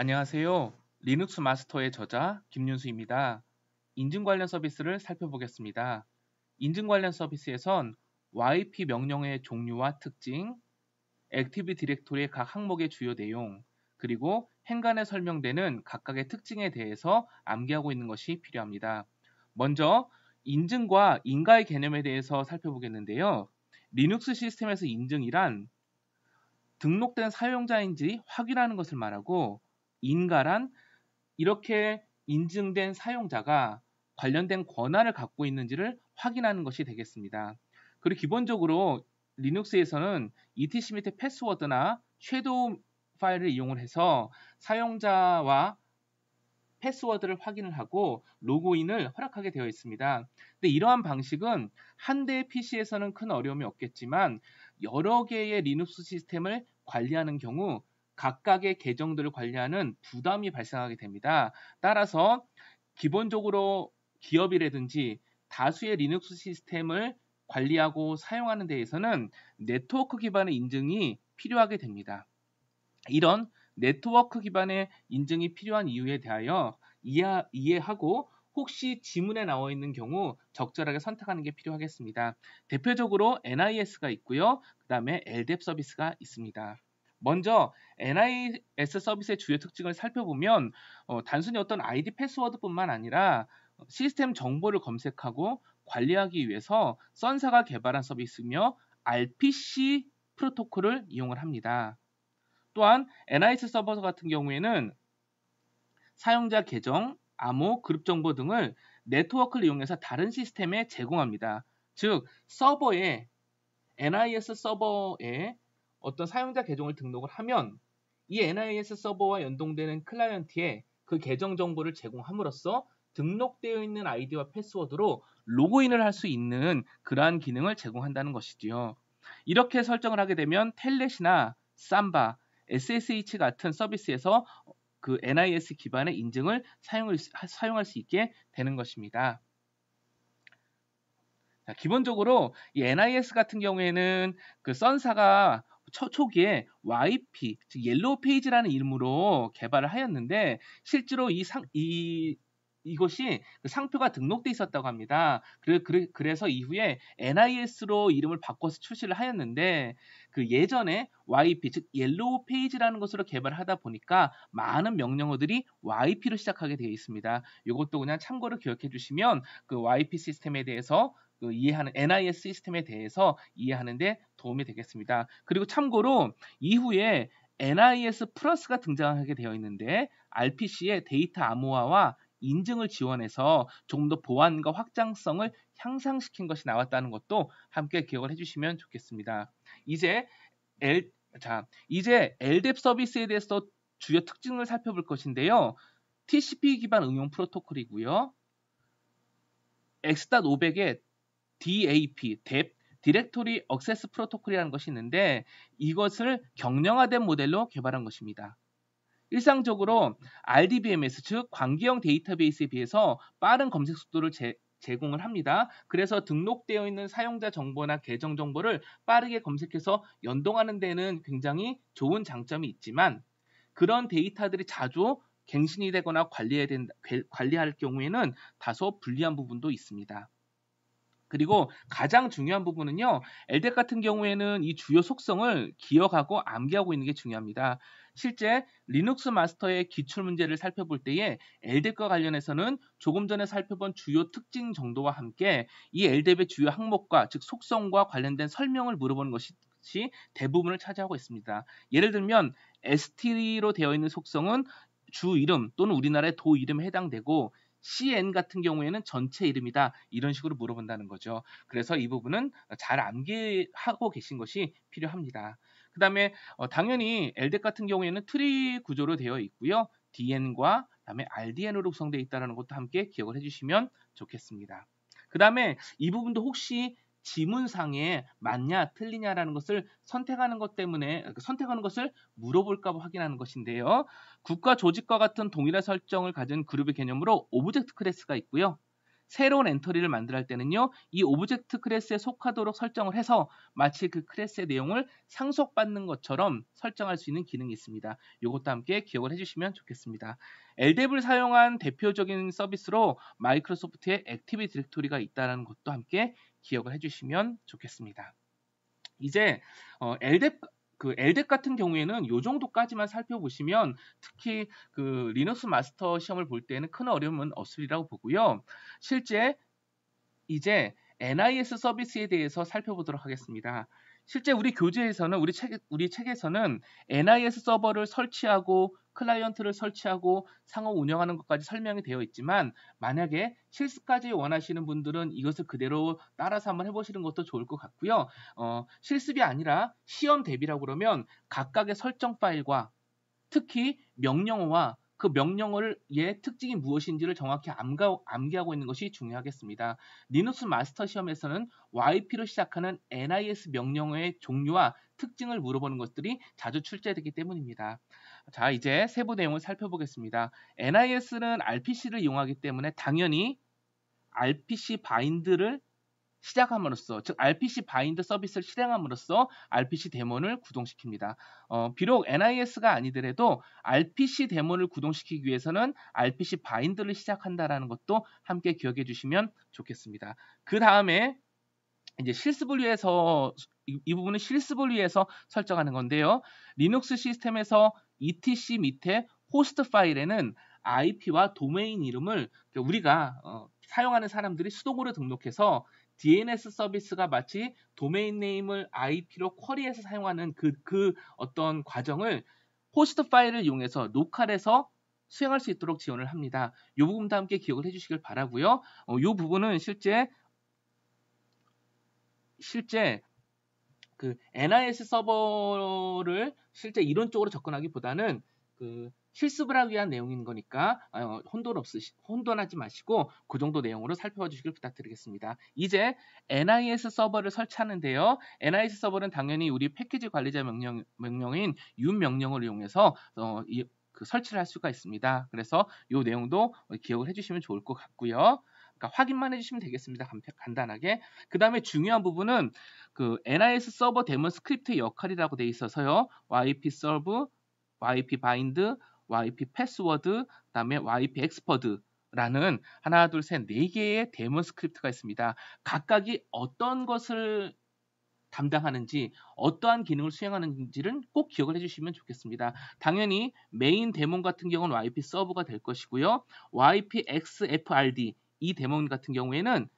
안녕하세요. 리눅스 마스터의 저자 김윤수입니다. 인증 관련 서비스를 살펴보겠습니다. 인증 관련 서비스에선 YP 명령의 종류와 특징, 액티브 디렉토리의 각 항목의 주요 내용, 그리고 행간에 설명되는 각각의 특징에 대해서 암기하고 있는 것이 필요합니다. 먼저 인증과 인가의 개념에 대해서 살펴보겠는데요. 리눅스 시스템에서 인증이란 등록된 사용자인지 확인하는 것을 말하고 인가란 이렇게 인증된 사용자가 관련된 권한을 갖고 있는지를 확인하는 것이 되겠습니다. 그리고 기본적으로 리눅스에서는 etc 밑에 패스워드나 섀도우 파일을 이용을 해서 사용자와 패스워드를 확인을 하고 로그인을 허락하게 되어 있습니다. 근데 이러한 방식은 한 대의 PC에서는 큰 어려움이 없겠지만 여러 개의 리눅스 시스템을 관리하는 경우 각각의 계정들을 관리하는 부담이 발생하게 됩니다. 따라서 기본적으로 기업이라든지 다수의 리눅스 시스템을 관리하고 사용하는 데에서는 네트워크 기반의 인증이 필요하게 됩니다. 이런 네트워크 기반의 인증이 필요한 이유에 대하여 이해, 하고 혹시 지문에 나와 있는 경우 적절하게 선택하는 게 필요하겠습니다. 대표적으로 NIS가 있고요. 그 다음에 LDAP e 서비스가 있습니다. 먼저 NIS 서비스의 주요 특징을 살펴보면 어, 단순히 어떤 아이디 패스워드뿐만 아니라 어, 시스템 정보를 검색하고 관리하기 위해서 선사가 개발한 서비스며 RPC 프로토콜을 이용을 합니다. 또한 NIS 서버 같은 경우에는 사용자 계정, 암호, 그룹 정보 등을 네트워크를 이용해서 다른 시스템에 제공합니다. 즉 서버에 NIS 서버에 어떤 사용자 계정을 등록을 하면 이 NIS 서버와 연동되는 클라이언트에 그 계정 정보를 제공함으로써 등록되어 있는 아이디와 패스워드로 로그인을 할 수 있는 그러한 기능을 제공한다는 것이지요. 이렇게 설정을 하게 되면 텔넷이나 삼바, SSH 같은 서비스에서 그 NIS 기반의 인증을 사용할 수 있게 되는 것입니다. 기본적으로 이 NIS 같은 경우에는 그 선사가 초, 초기에 YP 즉 옐로우 페이지라는 이름으로 개발을 하였는데 실제로 이 상 이 이것이 그 상표가 등록돼 있었다고 합니다. 그래, 그래, 그래서 이후에 NIS로 이름을 바꿔서 출시를 하였는데 그 예전에 YP 즉 옐로우 페이지라는 것으로 개발하다 보니까 많은 명령어들이 YP로 시작하게 되어 있습니다. 이것도 그냥 참고로 기억해 주시면 그 YP 시스템에 대해서 그 이해하는 NIS 시스템에 대해서 이해하는데 도움이 되겠습니다. 그리고 참고로 이후에 NIS 플러스가 등장하게 되어 있는데 RPC의 데이터 암호화와 인증을 지원해서 조금 더 보안과 확장성을 향상시킨 것이 나왔다는 것도 함께 기억을 해주시면 좋겠습니다. 이제 L, 자, 이제 LDAP e 서비스에 대해서 주요 특징을 살펴볼 것인데요. TCP 기반 응용 프로토콜이고요. X.500의 DAP, DAP e 디렉토리 억세스 프로토콜이라는 것이 있는데 이것을 경량화된 모델로 개발한 것입니다. 일상적으로 RDBMS 즉 관계형 데이터베이스에 비해서 빠른 검색 속도를 제, 제공을 합니다. 그래서 등록되어 있는 사용자 정보나 계정 정보를 빠르게 검색해서 연동하는 데는 굉장히 좋은 장점이 있지만 그런 데이터들이 자주 갱신이 되거나 관리해야 된다, 관리할 경우에는 다소 불리한 부분도 있습니다. 그리고 가장 중요한 부분은요. 엘덱 같은 경우에는 이 주요 속성을 기억하고 암기하고 있는 게 중요합니다. 실제 리눅스 마스터의 기출 문제를 살펴볼 때에 엘덱과 관련해서는 조금 전에 살펴본 주요 특징 정도와 함께 이엘덱의 주요 항목과 즉 속성과 관련된 설명을 물어보는 것이 대부분을 차지하고 있습니다. 예를 들면 ST로 되어 있는 속성은 주 이름 또는 우리나라의 도 이름에 해당되고 CN 같은 경우에는 전체 이름이다. 이런 식으로 물어본다는 거죠. 그래서 이 부분은 잘 암기하고 계신 것이 필요합니다. 그 다음에 어, 당연히 LDAC e 같은 경우에는 트리 구조로 되어 있고요. DN과 다음에 RDN으로 구성되어 있다는 것도 함께 기억을 해주시면 좋겠습니다. 그 다음에 이 부분도 혹시 지문상에 맞냐 틀리냐라는 것을 선택하는 것 때문에 그 선택하는 것을 물어볼까 봐 확인하는 것인데요. 국가 조직과 같은 동일한 설정을 가진 그룹의 개념으로 오브젝트 클래스가 있고요. 새로운 엔터리를 만들할 때는요. 이 오브젝트 클래스에 속하도록 설정을 해서 마치 그 클래스의 내용을 상속받는 것처럼 설정할 수 있는 기능이 있습니다. 이것도 함께 기억을 해주시면 좋겠습니다. LDAP을 사용한 대표적인 서비스로 마이크로소프트의 액티비 디렉토리가 있다는 것도 함께 기억을 해주시면 좋겠습니다. 이제 어, l d 그 l d 같은 경우에는 이 정도까지만 살펴보시면 특히 그 리눅스 마스터 시험을 볼 때는 큰 어려움은 없으리라고 보고요. 실제 이제 NIS 서비스에 대해서 살펴보도록 하겠습니다. 실제 우리 교재에서는 우리 책 우리 책에서는 NIS 서버를 설치하고 클라이언트를 설치하고 상호 운영하는 것까지 설명이 되어 있지만 만약에 실습까지 원하시는 분들은 이것을 그대로 따라서 한번 해보시는 것도 좋을 것 같고요. 어, 실습이 아니라 시험 대비라고 그러면 각각의 설정 파일과 특히 명령어와 그 명령어의 예, 특징이 무엇인지를 정확히 암가, 암기하고 있는 것이 중요하겠습니다. 리눅스 마스터 시험에서는 YP로 시작하는 NIS 명령어의 종류와 특징을 물어보는 것들이 자주 출제되기 때문입니다. 자, 이제 세부 내용을 살펴보겠습니다. NIS는 RPC를 이용하기 때문에 당연히 RPC 바인드를 시작함으로써 즉 RPC 바인드 서비스를 실행함으로써 RPC 데몬을 구동시킵니다. 어, 비록 NIS가 아니더라도 RPC 데몬을 구동시키기 위해서는 RPC 바인드를 시작한다라는 것도 함께 기억해 주시면 좋겠습니다. 그 다음에 이제 실습을 위해서 이, 이 부분은 실습을 위해서 설정하는 건데요. 리눅스 시스템에서 etc 밑에 호스트 파일에는 IP와 도메인 이름을 우리가 어, 사용하는 사람들이 수동으로 등록해서 DNS 서비스가 마치 도메인 네임을 IP로 쿼리해서 사용하는 그, 그 어떤 과정을 호스트 파일을 이용해서 로컬에서 수행할 수 있도록 지원을 합니다. 이 부분도 함께 기억을 해주시길 바라고요. 이 어, 부분은 실제 실제 그 NIS 서버를 실제 이론적으로 접근하기보다는 그 실습을 위한 내용인 거니까 어, 혼돈 없으 혼돈하지 마시고 그 정도 내용으로 살펴봐 주시길 부탁드리겠습니다. 이제 NIS 서버를 설치하는데요. NIS 서버는 당연히 우리 패키지 관리자 명령 명령인 윤 명령을 이용해서 어, 이, 그 설치를 할 수가 있습니다. 그래서 이 내용도 기억을 해주시면 좋을 것 같고요. 그러니까 확인만 해주시면 되겠습니다. 간단하게. 그 다음에 중요한 부분은 그 NIS 서버 데몬 스크립트의 역할이라고 돼 있어서요. YP 서브, YP 바인드, YP 패스워드, 그다음에 YP 엑스퍼드 라는 하나 둘 셋 네 개의 데몬 스크립트가 있습니다. 각각이 어떤 것을 담당하는지 어떠한 기능을 수행하는지를 꼭 기억을 해주시면 좋겠습니다. 당연히 메인 데몬 같은 경우는 YP 서버가 될 것이고요. YP XFRD 이 데몬 같은 경우에는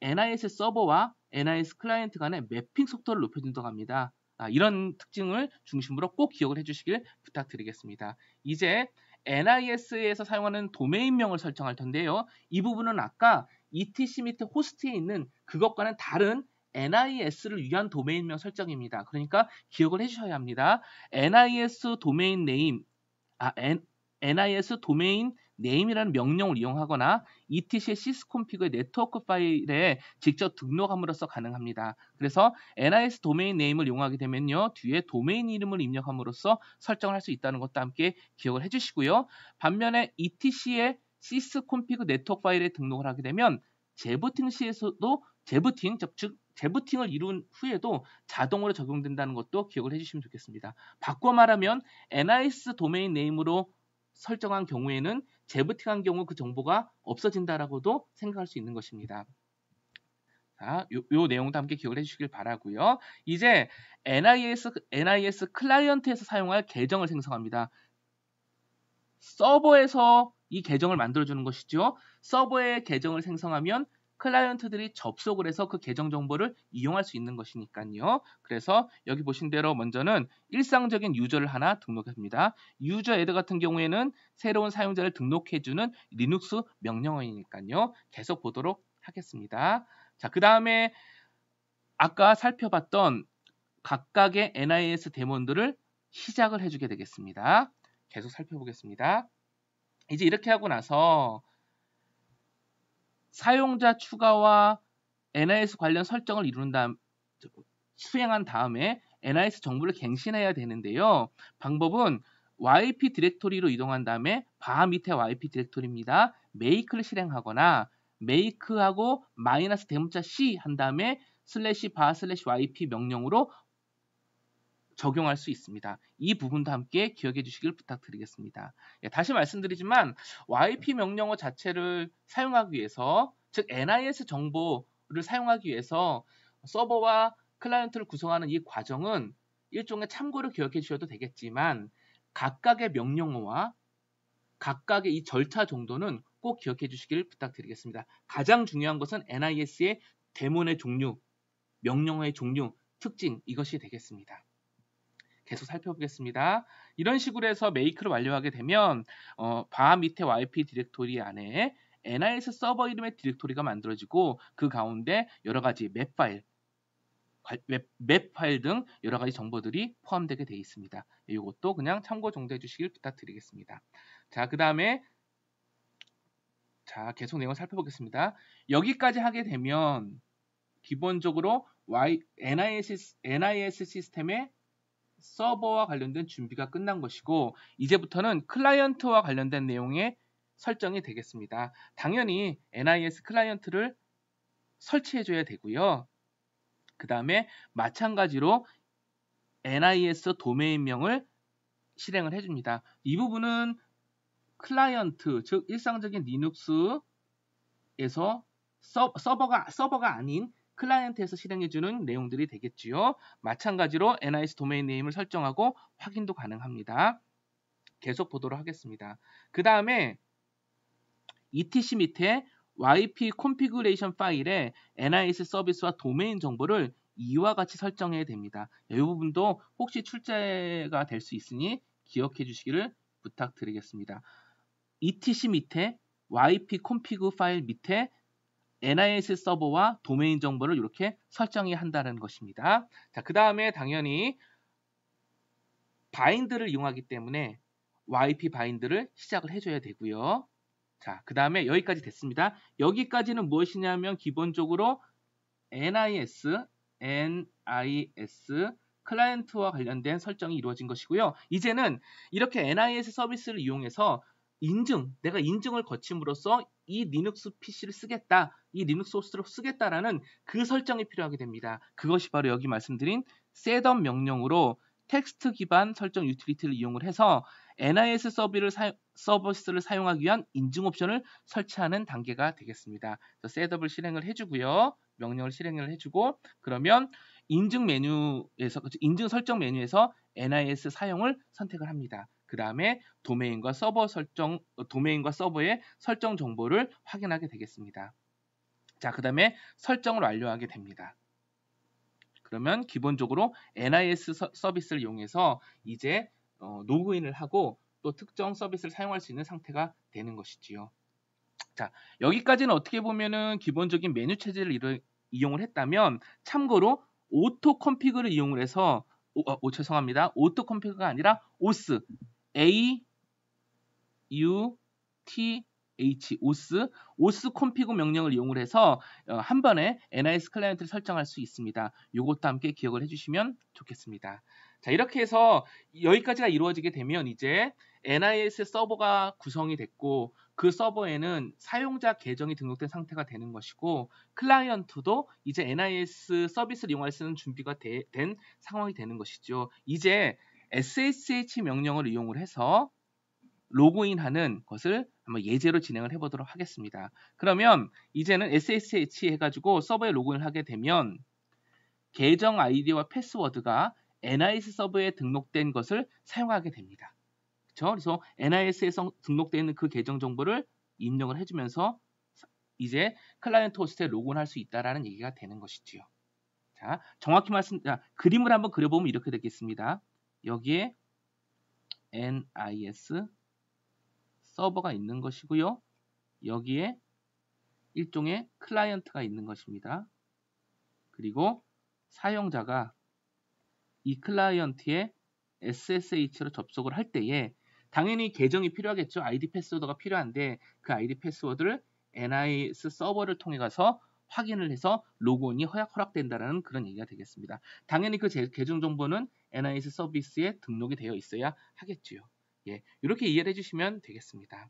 NIS 서버와 NIS 클라이언트 간의 매핑 속도를 높여준다고 합니다. 아, 이런 특징을 중심으로 꼭 기억을 해주시길 부탁드리겠습니다. 이제 NIS에서 사용하는 도메인명을 설정할 텐데요. 이 부분은 아까 ETC 밑에 호스트에 있는 그것과는 다른 NIS를 위한 도메인명 설정입니다. 그러니까 기억을 해주셔야 합니다. NIS 도메인 네임, 아, N, NIS 도메인 name이라는 명령을 이용하거나 etc의 sysconfig의 네트워크 파일에 직접 등록함으로써 가능합니다. 그래서 NIS 도메인 네임을 이용하게 되면요. 뒤에 도메인 이름을 입력함으로써 설정을 할 수 있다는 것도 함께 기억을 해주시고요. 반면에 etc의 sysconfig 네트워크 파일에 등록을 하게 되면 재부팅 시에서도 재부팅, 즉 재부팅을 이룬 후에도 자동으로 적용된다는 것도 기억을 해주시면 좋겠습니다. 바꿔 말하면 NIS 도메인 네임으로 설정한 경우에는 재부팅한 경우 그 정보가 없어진다라고도 생각할 수 있는 것입니다. 자, 요, 요, 내용도 함께 기억을 해주시길 바라고요. 이제 NIS, NIS 클라이언트에서 사용할 계정을 생성합니다. 서버에서 이 계정을 만들어주는 것이죠. 서버에 계정을 생성하면 클라이언트들이 접속을 해서 그 계정 정보를 이용할 수 있는 것이니까요. 그래서 여기 보신 대로 먼저는 일상적인 유저를 하나 등록합니다. 유저 애드 같은 경우에는 새로운 사용자를 등록해주는 리눅스 명령어이니까요. 계속 보도록 하겠습니다. 자, 그 다음에 아까 살펴봤던 각각의 NIS 데몬들을 시작을 해주게 되겠습니다. 계속 살펴보겠습니다. 이제 이렇게 하고 나서 사용자 추가와 NIS 관련 설정을 이룬 다음 수행한 다음에 NIS 정보를 갱신해야 되는데요. 방법은 YP 디렉토리로 이동한 다음에 바 밑에 YP 디렉토리입니다. 메이크를 실행하거나 메이크하고 마이너스 대문자 c 한 다음에 슬래시 바 슬래시 yp 명령으로 적용할 수 있습니다. 이 부분도 함께 기억해 주시길 부탁드리겠습니다. 예, 다시 말씀드리지만 YP 명령어 자체를 사용하기 위해서 즉 NIS 정보를 사용하기 위해서 서버와 클라이언트를 구성하는 이 과정은 일종의 참고를 기억해 주셔도 되겠지만 각각의 명령어와 각각의 이 절차 정도는 꼭 기억해 주시길 부탁드리겠습니다. 가장 중요한 것은 NIS의 대문의 종류, 명령어의 종류, 특징 이것이 되겠습니다. 계속 살펴보겠습니다. 이런 식으로 해서 메이크를 완료하게 되면 어, 바 밑에 yp 디렉토리 안에 NIS 서버 이름의 디렉토리가 만들어지고 그 가운데 여러 가지 맵 파일, 웹, 맵 파일 등 여러 가지 정보들이 포함되게 되어 있습니다. 이것도 예, 그냥 참고 정도 해주시길 부탁드리겠습니다. 자, 그 다음에 자 계속 내용을 살펴보겠습니다. 여기까지 하게 되면 기본적으로 y, NIS, NIS 시스템에 서버와 관련된 준비가 끝난 것이고 이제부터는 클라이언트와 관련된 내용의 설정이 되겠습니다. 당연히 NIS 클라이언트를 설치해줘야 되고요. 그 다음에 마찬가지로 NIS 도메인명을 실행을 해줍니다. 이 부분은 클라이언트, 즉 일상적인 리눅스에서 서, 버가 서버가 아닌 클라이언트에서 실행해주는 내용들이 되겠지요. 마찬가지로 NIS 도메인 네임을 설정하고 확인도 가능합니다. 계속 보도록 하겠습니다. 그 다음에 ETC 밑에 YP c o n f i g u r a 파일에 NIS 서비스와 도메인 정보를 이와 같이 설정해야 됩니다. 이 부분도 혹시 출제가 될 수 있으니 기억해 주시기를 부탁드리겠습니다. ETC 밑에 YP config 파일 밑에 NIS 서버와 도메인 정보를 이렇게 설정이 한다는 것입니다. 자, 그 다음에 당연히 바인드를 이용하기 때문에 YP 바인드를 시작을 해줘야 되고요. 자, 그 다음에 여기까지 됐습니다. 여기까지는 무엇이냐면 기본적으로 NIS, NIS 클라이언트와 관련된 설정이 이루어진 것이고요. 이제는 이렇게 NIS 서비스를 이용해서 인증, 내가 인증을 거침으로써 이 리눅스 PC를 쓰겠다 이 리눅스 호스트를 쓰겠다라는 그 설정이 필요하게 됩니다. 그것이 바로 여기 말씀드린 셋업 명령으로 텍스트 기반 설정 유틸리티를 이용을 해서 NIS 서비를 사용, 서비스를 사용하기 위한 인증 옵션을 설치하는 단계가 되겠습니다. 그래서 셋업을 실행을 해주고요. 명령을 실행을 해주고 그러면 인증 메뉴에서 인증 설정 메뉴에서 NIS 사용을 선택을 합니다. 그 다음에 도메인과 서버 설정 어, 도메인과 서버의 설정 정보를 확인하게 되겠습니다. 자, 그 다음에 설정을 완료하게 됩니다. 그러면 기본적으로 NIS 서, 비스를 이용해서 이제 어, 로그인을 하고 또 특정 서비스를 사용할 수 있는 상태가 되는 것이지요. 자, 여기까지는 어떻게 보면은 기본적인 메뉴 체제를 이루, 이용을 했다면 참고로 오토 컴피그를 이용을 해서 오, 어, 오, 죄송합니다. 오토 컴피그가 아니라 OS A U T h 오스 오스 콤피그 명령을 이용을 해서 어, 한 번에 NIS 클라이언트를 설정할 수 있습니다. 이것도 함께 기억을 해주시면 좋겠습니다. 자 이렇게 해서 여기까지가 이루어지게 되면 이제 NIS 서버가 구성이 됐고 그 서버에는 사용자 계정이 등록된 상태가 되는 것이고 클라이언트도 이제 NIS 서비스를 이용할 수 있는 준비가 되, 된 상황이 되는 것이죠. 이제 SSH 명령을 이용을 해서 로그인하는 것을 한번 예제로 진행을 해보도록 하겠습니다. 그러면 이제는 SSH 해가지고 서버에 로그인을 하게 되면 계정 아이디와 패스워드가 NIS 서버에 등록된 것을 사용하게 됩니다. 그쵸? 그래서 NIS에 등록되어 있는 그 계정 정보를 입력을 해주면서 이제 클라이언트 호스트에 로그인할 수 있다라는 얘기가 되는 것이지요. 자, 정확히 말씀, 자, 그림을 한번 그려보면 이렇게 되겠습니다. 여기에 NIS 서버가 있는 것이고요. 여기에 일종의 클라이언트가 있는 것입니다. 그리고 사용자가 이 클라이언트에 SSH로 접속을 할 때에 당연히 계정이 필요하겠죠. 아이디 패스워드가 필요한데 그 아이디 패스워드를 NIS 서버를 통해 가서 확인을 해서 로그온이 허약허락된다는 그런 얘기가 되겠습니다. 당연히 그 계정 정보는 NIS 서비스에 등록이 되어 있어야 하겠지요. 예, 이렇게 이해를 해주시면 되겠습니다.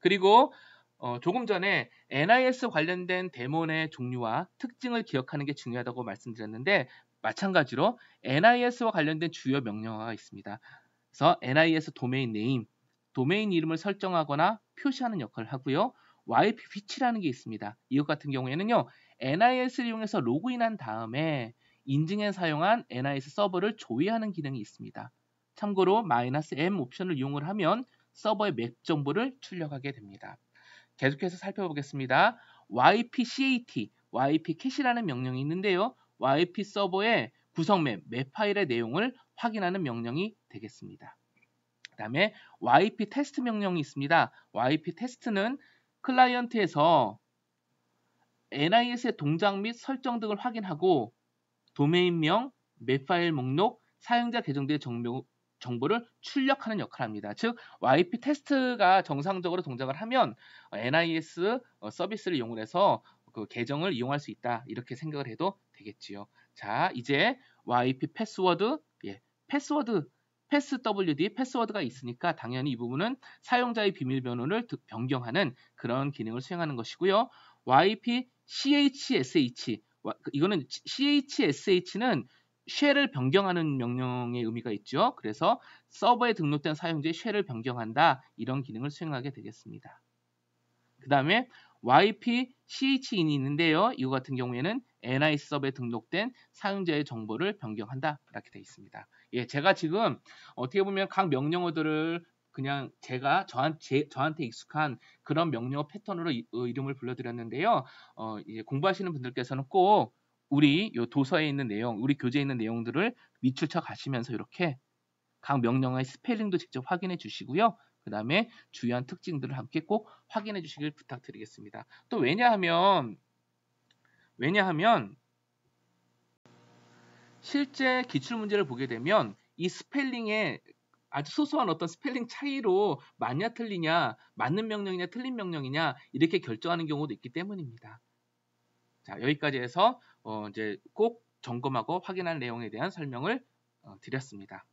그리고 어, 조금 전에 NIS 관련된 데몬의 종류와 특징을 기억하는 게 중요하다고 말씀드렸는데 마찬가지로 NIS와 관련된 주요 명령어가 있습니다. 그래서 NIS 도메인 네임, 도메인 이름을 설정하거나 표시하는 역할을 하고요. YP 위치라는 게 있습니다. 이것 같은 경우에는요. NIS를 이용해서 로그인한 다음에 인증에 사용한 NIS 서버를 조회하는 기능이 있습니다. 참고로 마이너스 M 옵션을 이용을 하면 서버의 맵 정보를 출력하게 됩니다. 계속해서 살펴보겠습니다. ypcat, ypcat이라는 명령이 있는데요. yp 서버의 구성맵, 맵 파일의 내용을 확인하는 명령이 되겠습니다. 그 다음에 yp 테스트 명령이 있습니다. yp 테스트는 클라이언트에서 NIS의 동작 및 설정 등을 확인하고 도메인명, 맵 파일 목록, 사용자 계정대 정보, 정보를 출력하는 역할을 합니다. 즉 YP 테스트가 정상적으로 동작을 하면 NIS 어, 어, 서비스를 이용해서 그 계정을 이용할 수 있다 이렇게 생각을 해도 되겠지요. 자 이제 YP 패스워드 예, 패스워드 패스WD 패스워드가 있으니까 당연히 이 부분은 사용자의 비밀번호를 변경하는 그런 기능을 수행하는 것이고요. YP CHSH 이거는 CHSH는 쉘을 변경하는 명령의 의미가 있죠. 그래서 서버에 등록된 사용자의 쉘을 변경한다. 이런 기능을 수행하게 되겠습니다. 그 다음에 YP CH인이 있는데요. 이거 같은 경우에는 NI 서버에 등록된 사용자의 정보를 변경한다. 이렇게 되어 있습니다. 예, 제가 지금 어떻게 보면 각 명령어들을 그냥 제가 저한, 제, 저한테 익숙한 그런 명령어 패턴으로 이, 어, 름을 불러드렸는데요. 어, 공부하시는 분들께서는 꼭 우리 요 도서에 있는 내용, 우리 교재에 있는 내용들을 밑줄쳐 가시면서 이렇게 각 명령어의 스펠링도 직접 확인해 주시고요. 그 다음에 주요한 특징들을 함께 꼭 확인해 주시길 부탁드리겠습니다. 또 왜냐하면 왜냐하면 실제 기출문제를 보게 되면 이 스펠링에 아주 소소한 어떤 스펠링 차이로 맞냐 틀리냐 맞는 명령이냐 틀린 명령이냐 이렇게 결정하는 경우도 있기 때문입니다. 자 여기까지 해서 어, 이제 꼭 점검하고 확인할 내용에 대한 설명을 어, 드렸습니다.